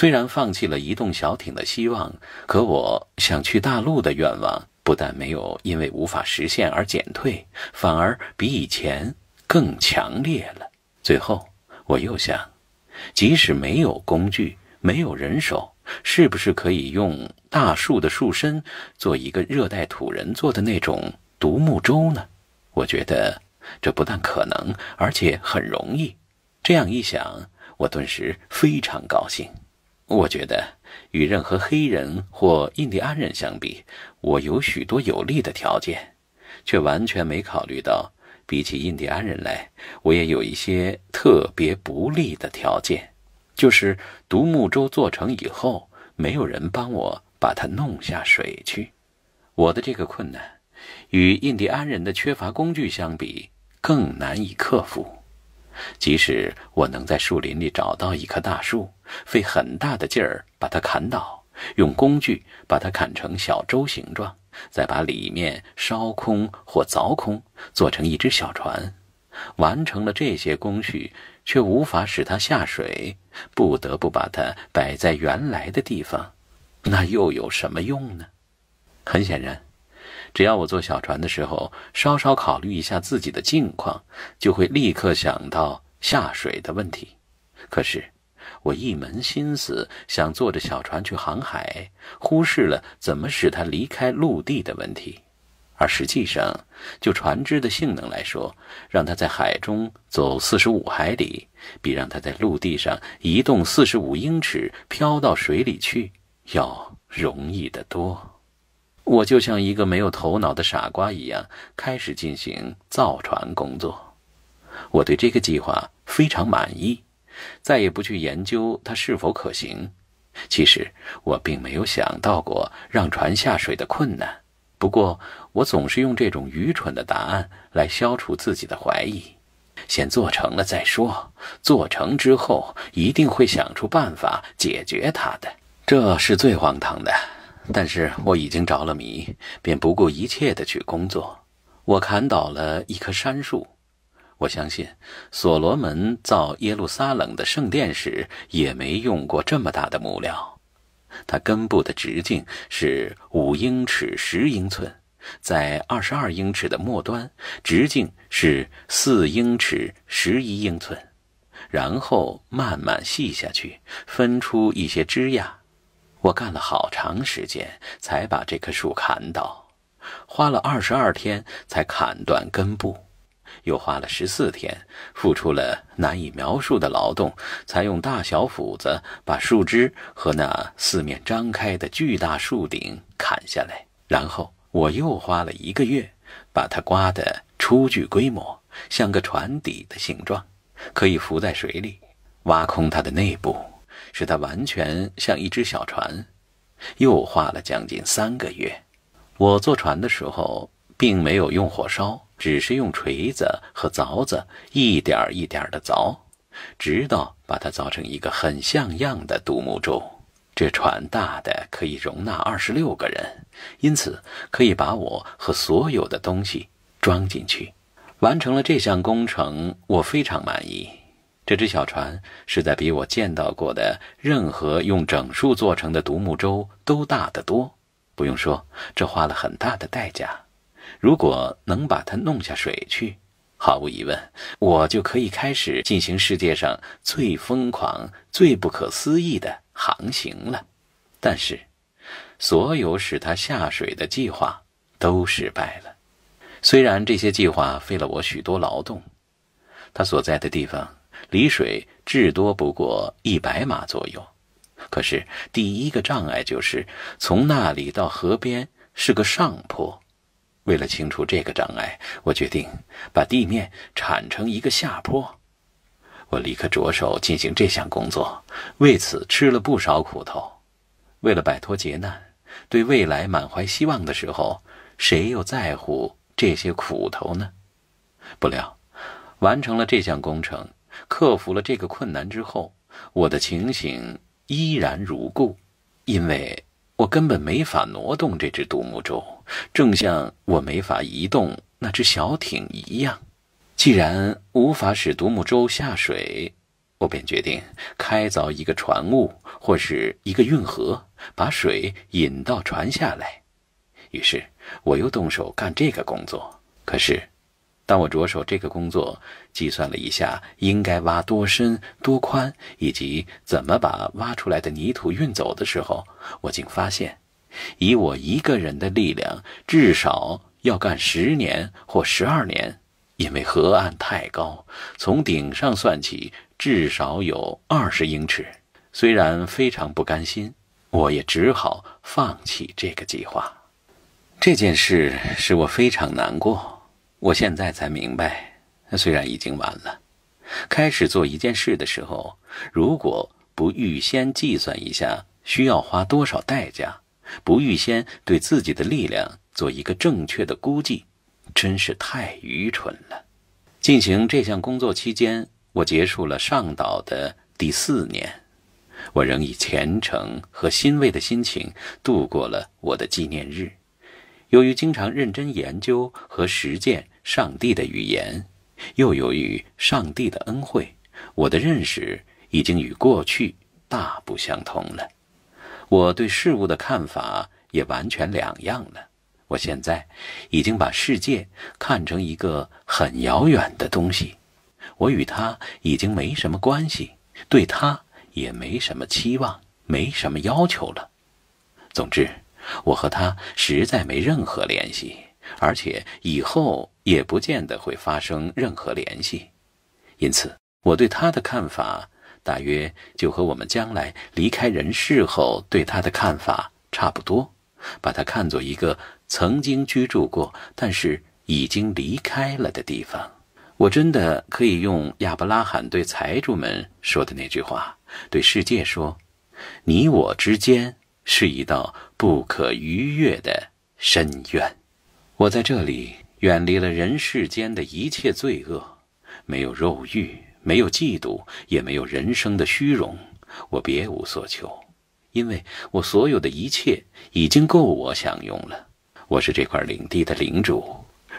虽然放弃了移动小艇的希望，可我想去大陆的愿望不但没有因为无法实现而减退，反而比以前更强烈了。最后，我又想，即使没有工具，没有人手，是不是可以用大树的树身做一个热带土人做的那种独木舟呢？我觉得这不但可能，而且很容易。这样一想，我顿时非常高兴。我觉得与任何黑人或印第安人相比，我有许多有利的条件，却完全没考虑到，比起印第安人来，我也有一些特别不利的条件，就是独木舟做成以后，没有人帮我把它弄下水去。我的这个困难，与印第安人的缺乏工具相比，更难以克服。即使我能在树林里找到一棵大树，费很大的劲儿把它砍倒，用工具把它砍成小舟形状，再把里面烧空或凿空，做成一只小船，完成了这些工序，却无法使它下水，不得不把它摆在原来的地方，那又有什么用呢？很显然。只要我坐小船的时候稍稍考虑一下自己的境况，就会立刻想到下水的问题。可是，我一门心思想坐着小船去航海，忽视了怎么使它离开陆地的问题。而实际上，就船只的性能来说，让它在海中走四十五海里，比让它在陆地上移动四十五英尺漂到水里去要容易得多。我就像一个没有头脑的傻瓜一样，开始进行造船工作。我对这个计划非常满意，再也不去研究它是否可行。其实我并没有想到过让船下水的困难，不过我总是用这种愚蠢的答案来消除自己的怀疑。先做成了再说，做成之后一定会想出办法解决它的。这是最荒唐的。但是我已经着了迷，便不顾一切的去工作。我砍倒了一棵杉树，我相信所罗门造耶路撒冷的圣殿时也没用过这么大的木料。它根部的直径是五英尺十英寸，在二十二英尺的末端，直径是四英尺十一英寸，然后慢慢细下去，分出一些枝桠。我干了好长时间，才把这棵树砍倒，花了二十二天才砍断根部，又花了十四天，付出了难以描述的劳动，才用大小斧子把树枝和那四面张开的巨大树顶砍下来。然后，我又花了一个月，把它刮得初具规模，像个船底的形状，可以浮在水里，挖空它的内部。使它完全像一只小船，又花了将近三个月。我坐船的时候，并没有用火烧，只是用锤子和凿子一点一点地凿，直到把它凿成一个很像样的独木舟。这船大的可以容纳二十六个人，因此可以把我和所有的东西装进去。完成了这项工程，我非常满意。这只小船是在比我见到过的任何用整数做成的独木舟都大得多。不用说，这花了很大的代价。如果能把它弄下水去，毫无疑问，我就可以开始进行世界上最疯狂、最不可思议的航行了。但是，所有使它下水的计划都失败了。虽然这些计划费了我许多劳动，它所在的地方。离水至多不过一百码左右，可是第一个障碍就是从那里到河边是个上坡。为了清除这个障碍，我决定把地面铲成一个下坡。我立刻着手进行这项工作，为此吃了不少苦头。为了摆脱劫难，对未来满怀希望的时候，谁又在乎这些苦头呢？不料，完成了这项工程。克服了这个困难之后，我的情形依然如故，因为我根本没法挪动这只独木舟，正像我没法移动那只小艇一样。既然无法使独木舟下水，我便决定开凿一个船坞或是一个运河，把水引到船下来。于是我又动手干这个工作，可是。当我着手这个工作，计算了一下应该挖多深、多宽，以及怎么把挖出来的泥土运走的时候，我竟发现，以我一个人的力量，至少要干十年或十二年，因为河岸太高，从顶上算起至少有二十英尺。虽然非常不甘心，我也只好放弃这个计划。这件事使我非常难过。我现在才明白，虽然已经晚了。开始做一件事的时候，如果不预先计算一下需要花多少代价，不预先对自己的力量做一个正确的估计，真是太愚蠢了。进行这项工作期间，我结束了上岛的第四年。我仍以虔诚和欣慰的心情度过了我的纪念日。由于经常认真研究和实践上帝的语言，又由于上帝的恩惠，我的认识已经与过去大不相同了。我对事物的看法也完全两样了。我现在已经把世界看成一个很遥远的东西，我与他已经没什么关系，对他也没什么期望，没什么要求了。总之。我和他实在没任何联系，而且以后也不见得会发生任何联系，因此我对他的看法，大约就和我们将来离开人世后对他的看法差不多，把他看作一个曾经居住过，但是已经离开了的地方。我真的可以用亚伯拉罕对财主们说的那句话对世界说：“你我之间是一道。”不可逾越的深渊。我在这里远离了人世间的一切罪恶，没有肉欲，没有嫉妒，也没有人生的虚荣。我别无所求，因为我所有的一切已经够我享用了。我是这块领地的领主，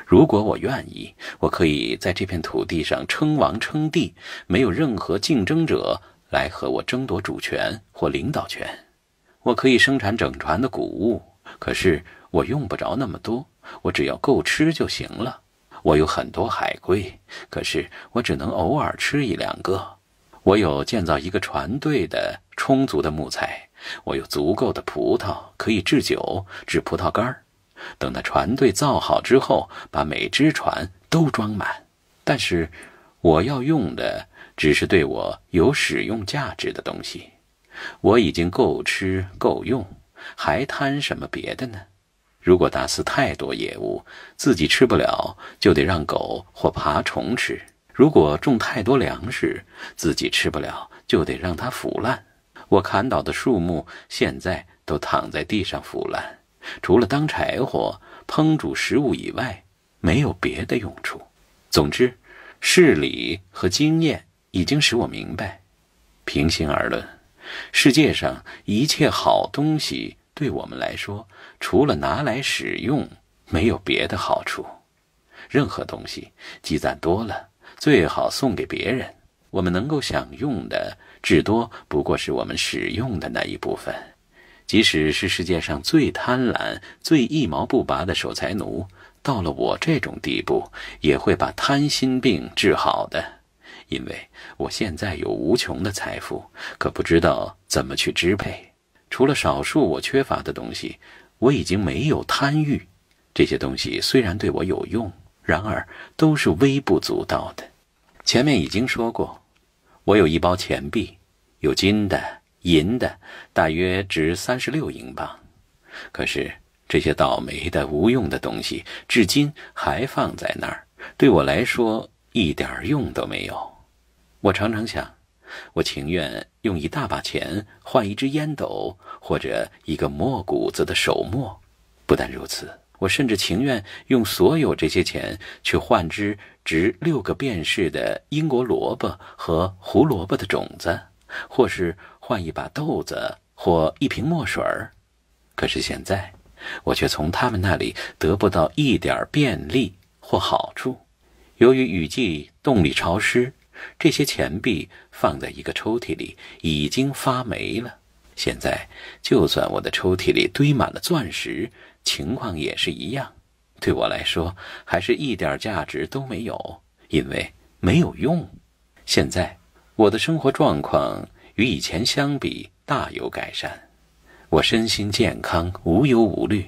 如果我愿意，我可以在这片土地上称王称帝，没有任何竞争者来和我争夺主权或领导权。我可以生产整船的谷物，可是我用不着那么多，我只要够吃就行了。我有很多海龟，可是我只能偶尔吃一两个。我有建造一个船队的充足的木材，我有足够的葡萄可以制酒、制葡萄干等到船队造好之后，把每只船都装满。但是，我要用的只是对我有使用价值的东西。我已经够吃够用，还贪什么别的呢？如果打死太多野物，自己吃不了，就得让狗或爬虫吃；如果种太多粮食，自己吃不了，就得让它腐烂。我砍倒的树木现在都躺在地上腐烂，除了当柴火烹煮食物以外，没有别的用处。总之，事理和经验已经使我明白。平心而论。世界上一切好东西对我们来说，除了拿来使用，没有别的好处。任何东西积攒多了，最好送给别人。我们能够享用的，至多不过是我们使用的那一部分。即使是世界上最贪婪、最一毛不拔的守财奴，到了我这种地步，也会把贪心病治好的。因为我现在有无穷的财富，可不知道怎么去支配。除了少数我缺乏的东西，我已经没有贪欲。这些东西虽然对我有用，然而都是微不足道的。前面已经说过，我有一包钱币，有金的、银的，大约值三十六英镑。可是这些倒霉的无用的东西，至今还放在那儿，对我来说一点用都没有。我常常想，我情愿用一大把钱换一支烟斗或者一个磨谷子的手磨。不但如此，我甚至情愿用所有这些钱去换只值六个便士的英国萝卜和胡萝卜的种子，或是换一把豆子或一瓶墨水儿。可是现在，我却从他们那里得不到一点便利或好处。由于雨季洞里潮湿。这些钱币放在一个抽屉里，已经发霉了。现在，就算我的抽屉里堆满了钻石，情况也是一样，对我来说还是一点价值都没有，因为没有用。现在，我的生活状况与以前相比大有改善，我身心健康，无忧无虑。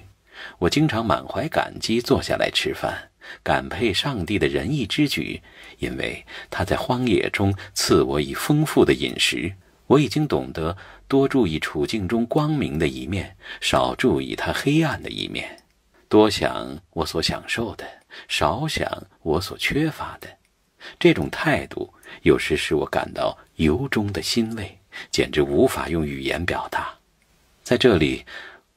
我经常满怀感激坐下来吃饭。感佩上帝的仁义之举，因为他在荒野中赐我以丰富的饮食。我已经懂得多注意处境中光明的一面，少注意它黑暗的一面；多想我所享受的，少想我所缺乏的。这种态度有时使我感到由衷的欣慰，简直无法用语言表达。在这里，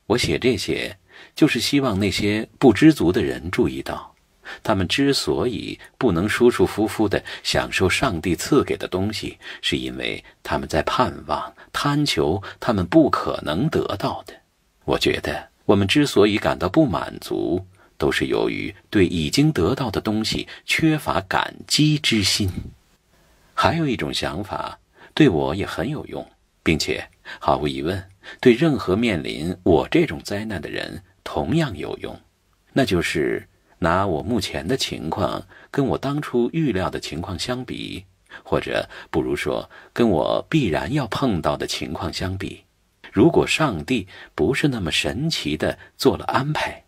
我写这些，就是希望那些不知足的人注意到。他们之所以不能舒舒服服地享受上帝赐给的东西，是因为他们在盼望、贪求他们不可能得到的。我觉得，我们之所以感到不满足，都是由于对已经得到的东西缺乏感激之心。还有一种想法对我也很有用，并且毫无疑问，对任何面临我这种灾难的人同样有用，那就是。拿我目前的情况跟我当初预料的情况相比，或者不如说跟我必然要碰到的情况相比，如果上帝不是那么神奇的做了安排，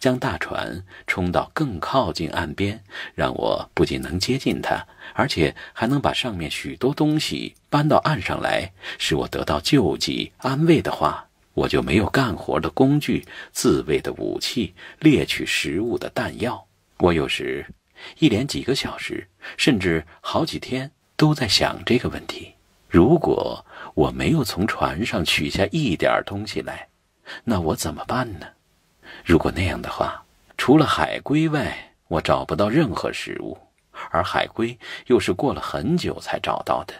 将大船冲到更靠近岸边，让我不仅能接近它，而且还能把上面许多东西搬到岸上来，使我得到救济安慰的话。我就没有干活的工具、自卫的武器、猎取食物的弹药。我有时一连几个小时，甚至好几天都在想这个问题：如果我没有从船上取下一点东西来，那我怎么办呢？如果那样的话，除了海龟外，我找不到任何食物，而海龟又是过了很久才找到的，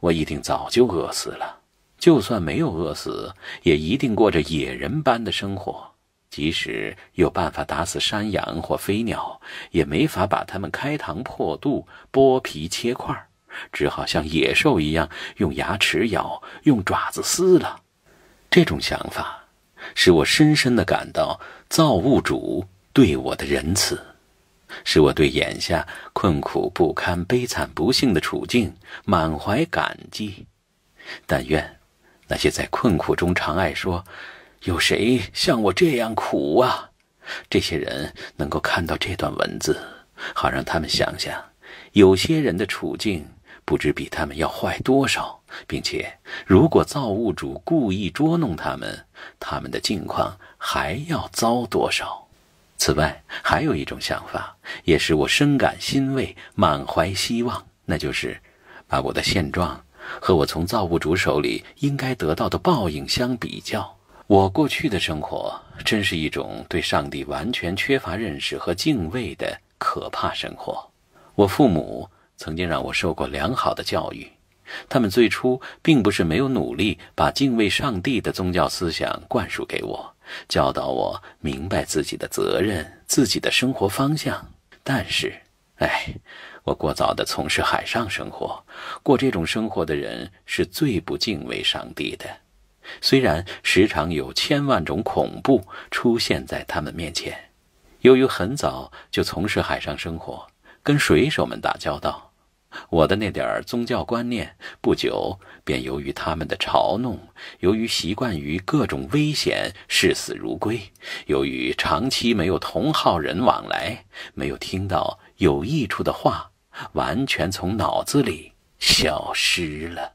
我一定早就饿死了。就算没有饿死，也一定过着野人般的生活。即使有办法打死山羊或飞鸟，也没法把它们开膛破肚、剥皮切块，只好像野兽一样用牙齿咬、用爪子撕了。这种想法使我深深地感到造物主对我的仁慈，使我对眼下困苦不堪、悲惨不幸的处境满怀感激。但愿。那些在困苦中常爱说“有谁像我这样苦啊”？这些人能够看到这段文字，好让他们想想，有些人的处境不知比他们要坏多少，并且如果造物主故意捉弄他们，他们的境况还要糟多少。此外，还有一种想法，也使我深感欣慰，满怀希望，那就是把我的现状。和我从造物主手里应该得到的报应相比较，我过去的生活真是一种对上帝完全缺乏认识和敬畏的可怕生活。我父母曾经让我受过良好的教育，他们最初并不是没有努力把敬畏上帝的宗教思想灌输给我，教导我明白自己的责任、自己的生活方向。但是，哎。我过早的从事海上生活，过这种生活的人是最不敬畏上帝的。虽然时常有千万种恐怖出现在他们面前，由于很早就从事海上生活，跟水手们打交道，我的那点宗教观念不久便由于他们的嘲弄，由于习惯于各种危险视死如归，由于长期没有同号人往来，没有听到有益处的话。完全从脑子里消失了。